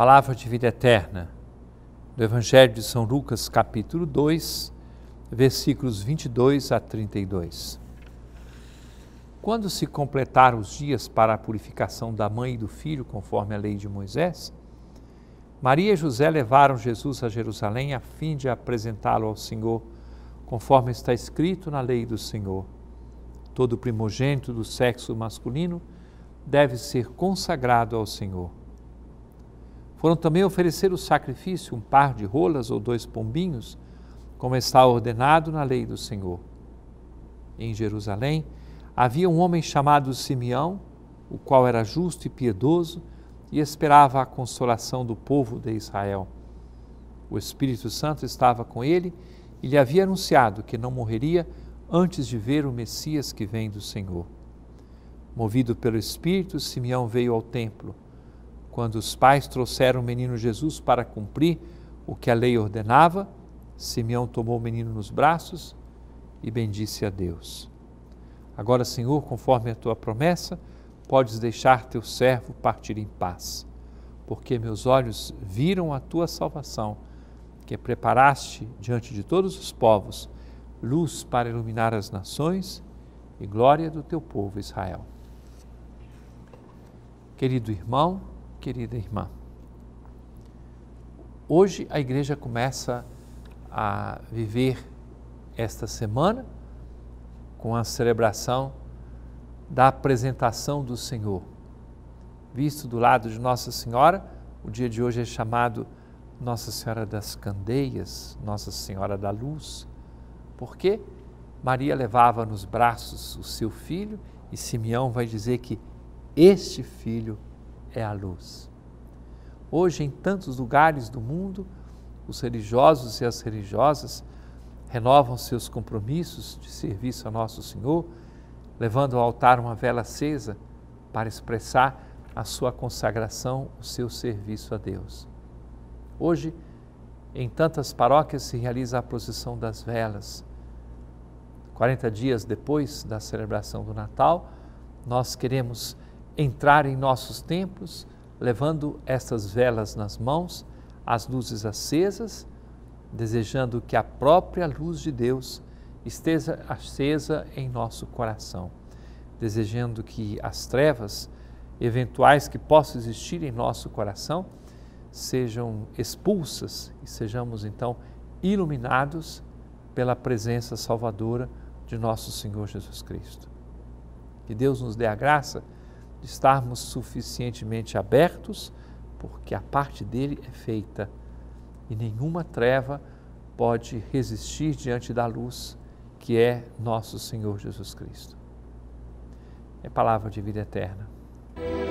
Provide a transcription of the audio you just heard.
Palavra de vida eterna, do Evangelho de São Lucas, capítulo 2, versículos 22 a 32. Quando se completaram os dias para a purificação da mãe e do filho, conforme a lei de Moisés, Maria e José levaram Jesus a Jerusalém a fim de apresentá-lo ao Senhor, conforme está escrito na lei do Senhor. Todo primogênito do sexo masculino deve ser consagrado ao Senhor foram também oferecer o sacrifício, um par de rolas ou dois pombinhos, como está ordenado na lei do Senhor. Em Jerusalém havia um homem chamado Simeão, o qual era justo e piedoso e esperava a consolação do povo de Israel. O Espírito Santo estava com ele e lhe havia anunciado que não morreria antes de ver o Messias que vem do Senhor. Movido pelo Espírito, Simeão veio ao templo quando os pais trouxeram o menino Jesus para cumprir o que a lei ordenava, Simeão tomou o menino nos braços e bendisse a Deus. Agora, Senhor, conforme a tua promessa, podes deixar teu servo partir em paz, porque meus olhos viram a tua salvação, que preparaste diante de todos os povos, luz para iluminar as nações e glória do teu povo Israel. Querido irmão, querida irmã. Hoje a igreja começa a viver esta semana com a celebração da apresentação do Senhor. Visto do lado de Nossa Senhora, o dia de hoje é chamado Nossa Senhora das Candeias, Nossa Senhora da Luz, porque Maria levava nos braços o seu filho e Simeão vai dizer que este filho é a luz. Hoje, em tantos lugares do mundo, os religiosos e as religiosas renovam seus compromissos de serviço a Nosso Senhor, levando ao altar uma vela acesa para expressar a sua consagração, o seu serviço a Deus. Hoje, em tantas paróquias se realiza a procissão das velas. 40 dias depois da celebração do Natal, nós queremos entrar em nossos templos, levando estas velas nas mãos, as luzes acesas, desejando que a própria luz de Deus esteja acesa em nosso coração, desejando que as trevas eventuais que possam existir em nosso coração sejam expulsas e sejamos então iluminados pela presença salvadora de nosso Senhor Jesus Cristo. Que Deus nos dê a graça de estarmos suficientemente abertos, porque a parte dele é feita e nenhuma treva pode resistir diante da luz que é nosso Senhor Jesus Cristo. É palavra de vida eterna.